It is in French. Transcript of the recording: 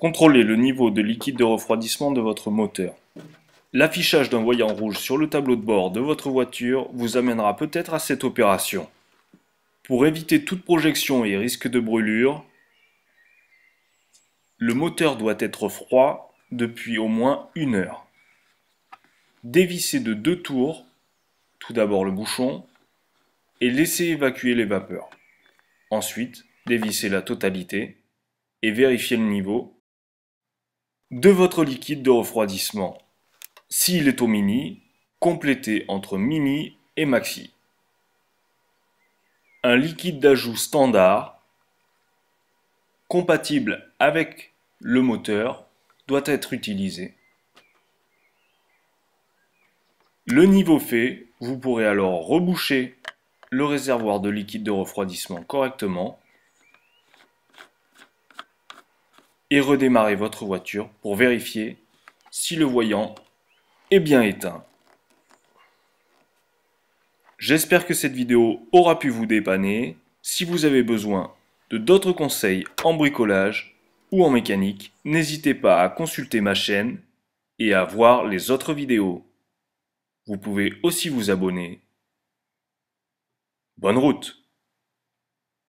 Contrôlez le niveau de liquide de refroidissement de votre moteur. L'affichage d'un voyant rouge sur le tableau de bord de votre voiture vous amènera peut-être à cette opération. Pour éviter toute projection et risque de brûlure, le moteur doit être froid depuis au moins une heure. Dévissez de deux tours, tout d'abord le bouchon, et laissez évacuer les vapeurs. Ensuite, dévissez la totalité et vérifiez le niveau de votre liquide de refroidissement. S'il est au mini, complétez entre mini et maxi. Un liquide d'ajout standard, compatible avec le moteur, doit être utilisé. Le niveau fait, vous pourrez alors reboucher le réservoir de liquide de refroidissement correctement et redémarrer votre voiture pour vérifier si le voyant est bien éteint. J'espère que cette vidéo aura pu vous dépanner. Si vous avez besoin de d'autres conseils en bricolage ou en mécanique, n'hésitez pas à consulter ma chaîne et à voir les autres vidéos. Vous pouvez aussi vous abonner. Bonne route